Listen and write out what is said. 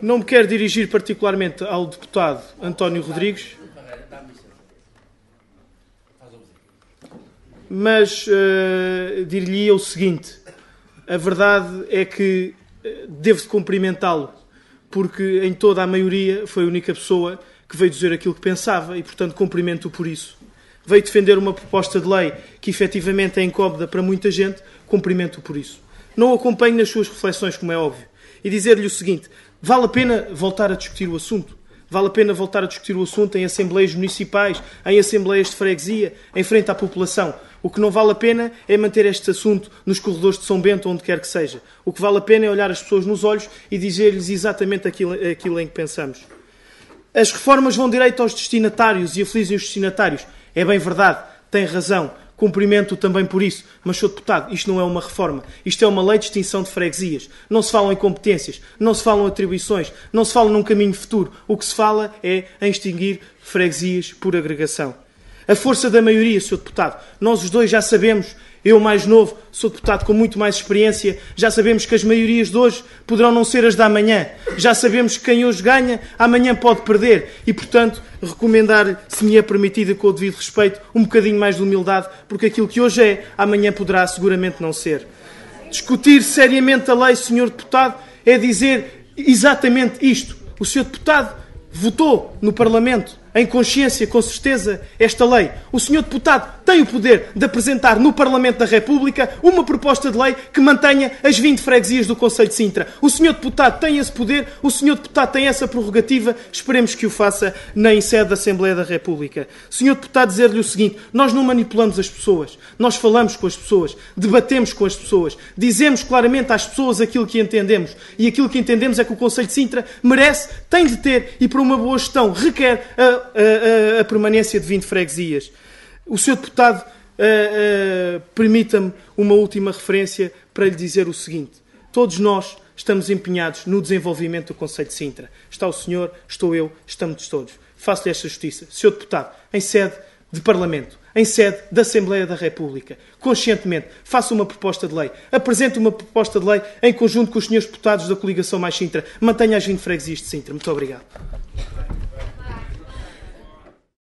Não me quero dirigir particularmente ao deputado António Rodrigues, mas uh, eh, lhe o seguinte: a verdade é que eh, devo de cumprimentá-lo, porque em toda a maioria foi a única pessoa que veio dizer aquilo que pensava e, portanto, cumprimento-o por isso. Veio defender uma proposta de lei que efetivamente é incómoda para muita gente, cumprimento-o por isso não o acompanho nas suas reflexões, como é óbvio, e dizer-lhe o seguinte: vale a pena voltar a discutir o assunto? Vale a pena voltar a discutir o assunto em assembleias municipais, em assembleias de freguesia, em frente à população. O que não vale a pena é manter este assunto nos corredores de São Bento, onde quer que seja. O que vale a pena é olhar as pessoas nos olhos e dizer-lhes exatamente aquilo, aquilo em que pensamos. As reformas vão direito aos destinatários e afligem os destinatários. É bem verdade, tem razão, cumprimento também por isso, mas sou deputado, isto não é uma reforma, isto é uma lei de extinção de freguesias. Não se falam em competências, não se falam atribuições, não se fala num caminho futuro. O que se fala é em extinguir freguesias por agregação a força da maioria, Sr. Deputado. Nós os dois já sabemos, eu mais novo, sou deputado com muito mais experiência, já sabemos que as maiorias de hoje poderão não ser as da amanhã. Já sabemos que quem hoje ganha, amanhã pode perder. E, portanto, recomendar, se me é permitido, com o devido respeito, um bocadinho mais de humildade, porque aquilo que hoje é, amanhã poderá seguramente não ser. Discutir seriamente a lei, Sr. Deputado, é dizer exatamente isto. O Sr. Deputado votou no Parlamento em consciência, com certeza, esta lei. O senhor deputado tem o poder de apresentar no Parlamento da República uma proposta de lei que mantenha as 20 freguesias do Conselho de Sintra. O senhor deputado tem esse poder, o senhor deputado tem essa prerrogativa. Esperemos que o faça na sede da Assembleia da República. Senhor deputado, dizer-lhe o seguinte: nós não manipulamos as pessoas, nós falamos com as pessoas, debatemos com as pessoas, dizemos claramente às pessoas aquilo que entendemos. E aquilo que entendemos é que o Conselho de Sintra merece, tem de ter e para uma boa gestão requer uh, a, permanência de 20 freguesias. O Sr. Deputado, uh, uh, permita-me uma última referência para lhe dizer o seguinte: todos nós estamos empenhados no desenvolvimento do Conselho de Sintra. Está o senhor, estou eu, estamos todos. Faço-lhe esta justiça. Sr. Deputado, em sede de Parlamento, em sede da Assembleia da República, conscientemente, faça uma proposta de lei, apresente uma proposta de lei em conjunto com os senhores deputados da coligação Mais Sintra, mantenha as 20 freguesias de Sintra. Muito obrigado.